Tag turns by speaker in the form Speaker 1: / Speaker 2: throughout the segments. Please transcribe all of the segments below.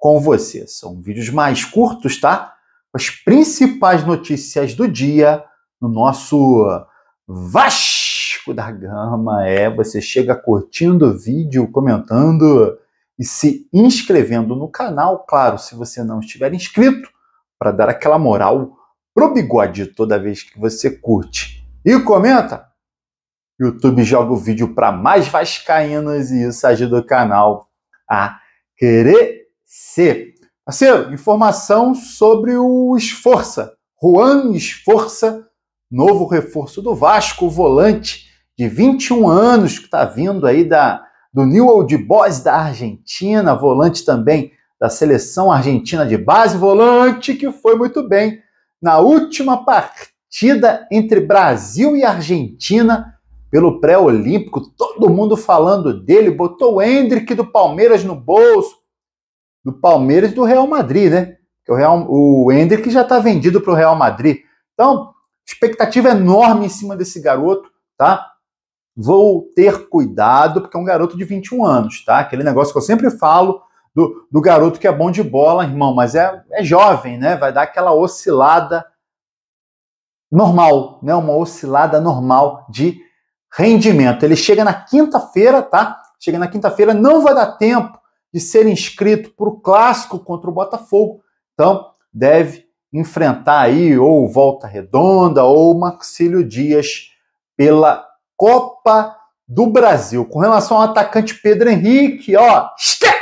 Speaker 1: com você. São vídeos mais curtos, tá? As principais notícias do dia no nosso Vasco da Gama. É, você chega curtindo o vídeo, comentando e se inscrevendo no canal. Claro, se você não estiver inscrito, para dar aquela moral pro bigode toda vez que você curte e comenta. YouTube joga o vídeo para mais vascaínos e isso ajuda o canal a querer C. Parceiro, informação sobre o Esforça. Juan Esforça, novo reforço do Vasco, volante de 21 anos, que está vindo aí da, do New Old Boys da Argentina, volante também da seleção argentina de base, volante que foi muito bem na última partida entre Brasil e Argentina pelo pré-olímpico, todo mundo falando dele, botou o Hendrick do Palmeiras no bolso, do Palmeiras e do Real Madrid, né? O, Real, o Hendrick já está vendido para o Real Madrid. Então, expectativa enorme em cima desse garoto, tá? Vou ter cuidado, porque é um garoto de 21 anos, tá? Aquele negócio que eu sempre falo do, do garoto que é bom de bola, irmão, mas é, é jovem, né? Vai dar aquela oscilada normal, né? Uma oscilada normal de rendimento. Ele chega na quinta-feira, tá? Chega na quinta-feira, não vai dar tempo de ser inscrito para o clássico contra o Botafogo. Então, deve enfrentar aí ou Volta Redonda ou Maxílio Dias pela Copa do Brasil. Com relação ao atacante Pedro Henrique, ó, esquece!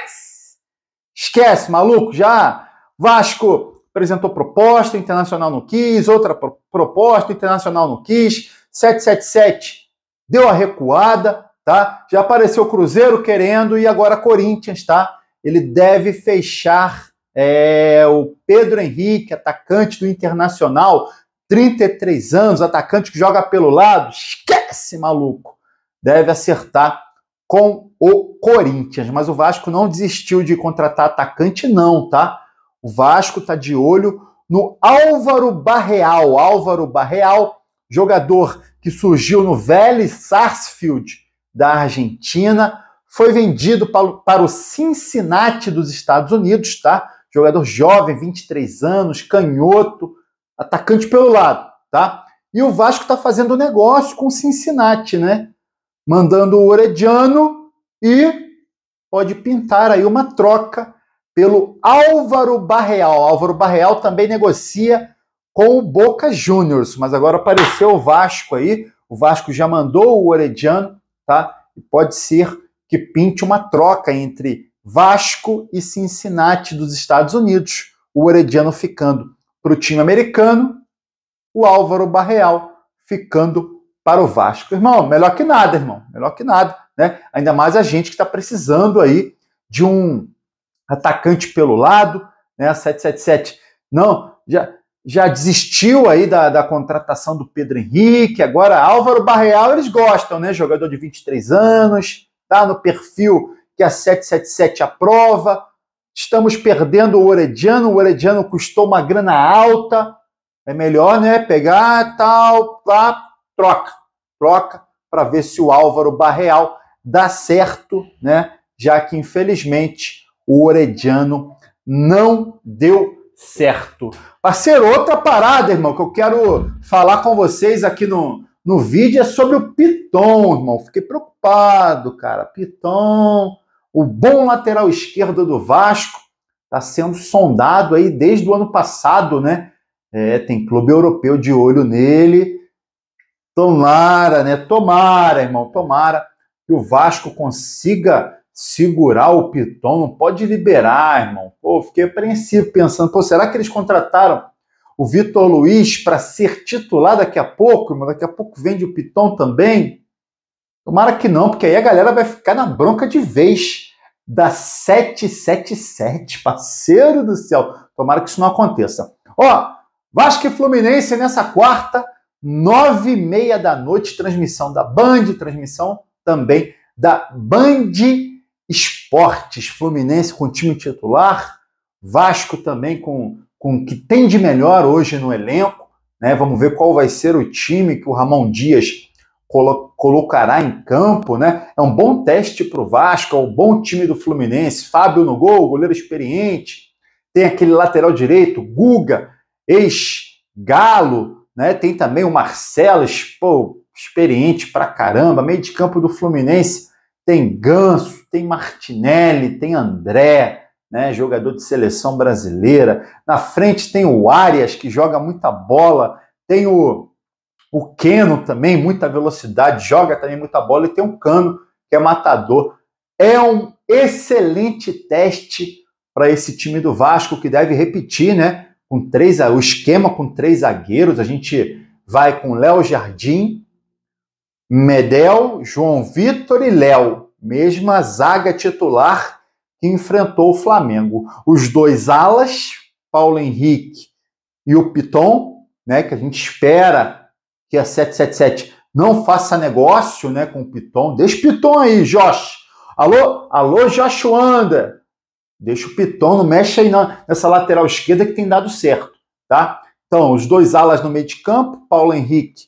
Speaker 1: Esquece, maluco, já Vasco apresentou proposta, Internacional não quis, outra proposta, Internacional não quis, 777 deu a recuada, tá? Já apareceu o Cruzeiro querendo e agora Corinthians, tá? Ele deve fechar é, o Pedro Henrique, atacante do Internacional, 33 anos, atacante que joga pelo lado, esquece, maluco. Deve acertar com o Corinthians, mas o Vasco não desistiu de contratar atacante não, tá? O Vasco tá de olho no Álvaro Barreal. Álvaro Barreal, jogador que surgiu no Vélez Sarsfield da Argentina, foi vendido para o Cincinnati dos Estados Unidos, tá? Jogador jovem, 23 anos, canhoto, atacante pelo lado, tá? E o Vasco está fazendo negócio com o Cincinnati, né? Mandando o Orediano e pode pintar aí uma troca pelo Álvaro Barreal. Álvaro Barreal também negocia com o Boca Juniors, mas agora apareceu o Vasco aí. O Vasco já mandou o Orediano tá? E pode ser que pinte uma troca entre Vasco e Cincinnati dos Estados Unidos, o Orediano ficando para o time americano, o Álvaro Barreal ficando para o Vasco. Irmão, melhor que nada, irmão, melhor que nada, né? Ainda mais a gente que está precisando aí de um atacante pelo lado, né? 777. Não, já já desistiu aí da, da contratação do Pedro Henrique, agora Álvaro Barreal eles gostam, né? Jogador de 23 anos, tá no perfil que a 777 aprova. Estamos perdendo o Orediano, o Orediano custou uma grana alta. É melhor, né, pegar tal, pá, troca, troca para ver se o Álvaro Barreal dá certo, né? Já que infelizmente o Orediano não deu certo. Para ser outra parada, irmão, que eu quero falar com vocês aqui no, no vídeo é sobre o Piton, irmão. Fiquei preocupado, cara. Piton, o bom lateral esquerdo do Vasco, está sendo sondado aí desde o ano passado, né? É, tem clube europeu de olho nele. Tomara, né? Tomara, irmão, tomara que o Vasco consiga segurar o Piton, não pode liberar, irmão. Pô, fiquei apreensivo pensando, pô, será que eles contrataram o Vitor Luiz para ser titular daqui a pouco, irmão? Daqui a pouco vende o Piton também? Tomara que não, porque aí a galera vai ficar na bronca de vez da 777, parceiro do céu. Tomara que isso não aconteça. Ó, Vasco e Fluminense nessa quarta, nove e meia da noite, transmissão da Band, transmissão também da Band Esportes, Fluminense com time titular, Vasco também com, com o que tem de melhor hoje no elenco. Né? Vamos ver qual vai ser o time que o Ramon Dias colo colocará em campo. Né? É um bom teste para o Vasco, é um bom time do Fluminense. Fábio no gol, goleiro experiente. Tem aquele lateral direito, Guga, ex-Galo. Né? Tem também o Marcelo, pô, experiente pra caramba. Meio de campo do Fluminense tem Ganso, tem Martinelli, tem André, né, jogador de seleção brasileira. Na frente tem o Arias, que joga muita bola. Tem o, o Keno também, muita velocidade, joga também muita bola. E tem o Cano, que é matador. É um excelente teste para esse time do Vasco, que deve repetir né, com três, o esquema com três zagueiros. A gente vai com Léo Jardim, Medel, João Vitor e Léo, mesma zaga titular que enfrentou o Flamengo. Os dois alas, Paulo Henrique e o Piton, né, que a gente espera que a 777 não faça negócio, né, com o Piton. Deixa o Piton aí, Josh. Alô, alô, Joshuanda. Deixa o Piton, não mexe aí na, nessa lateral esquerda que tem dado certo, tá? Então, os dois alas no meio de campo, Paulo Henrique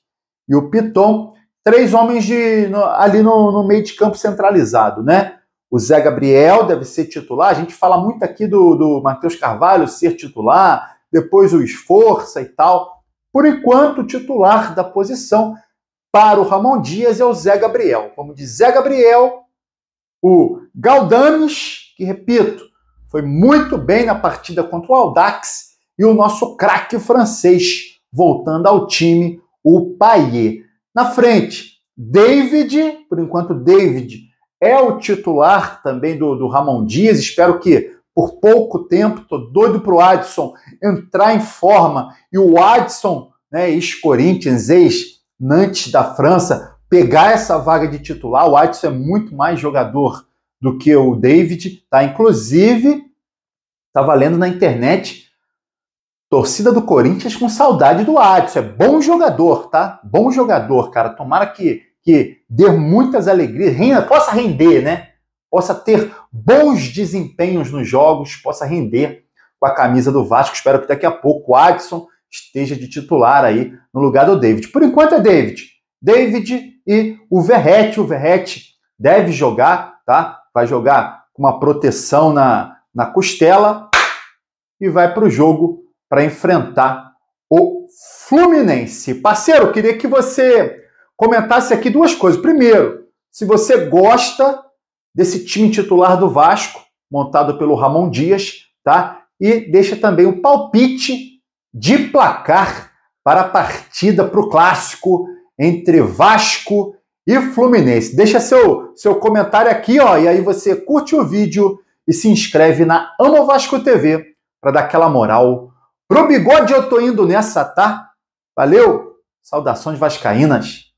Speaker 1: e o Piton três homens de, no, ali no, no, meio de campo centralizado, né? O Zé Gabriel deve ser titular. A gente fala muito aqui do, do Matheus Carvalho ser titular, depois o Esforça e tal. Por enquanto, o titular da posição para o Ramon Dias é o Zé Gabriel. Vamos de Zé Gabriel, o Galdames, que repito, foi muito bem na partida contra o Aldax, e o nosso craque francês, voltando ao time, o Payet. Na frente, David, por enquanto, David é o titular também do, do Ramon Dias. Espero que por pouco tempo, tô doido para o Adson entrar em forma. E o Adson, né, ex-Corinthians, ex-Nantes da França, pegar essa vaga de titular. O Adson é muito mais jogador do que o David, tá? Inclusive, tá valendo na internet Torcida do Corinthians com saudade do Adson. É bom jogador, tá? Bom jogador, cara. Tomara que, que dê muitas alegrias, renda, possa render, né? Possa ter bons desempenhos nos jogos, possa render com a camisa do Vasco. Espero que daqui a pouco o Adson esteja de titular aí no lugar do David. Por enquanto é David. David e o Verrete. O Verrete deve jogar, tá? Vai jogar com uma proteção na, na costela e vai para o jogo para enfrentar o Fluminense. Parceiro, queria que você comentasse aqui duas coisas. Primeiro, se você gosta desse time titular do Vasco, montado pelo Ramon Dias, tá? E deixa também o um palpite de placar para a partida para o clássico entre Vasco e Fluminense. Deixa seu, seu comentário aqui, ó, e aí você curte o vídeo e se inscreve na Amo Vasco TV para dar aquela moral Pro bigode eu tô indo nessa, tá? Valeu! Saudações vascaínas!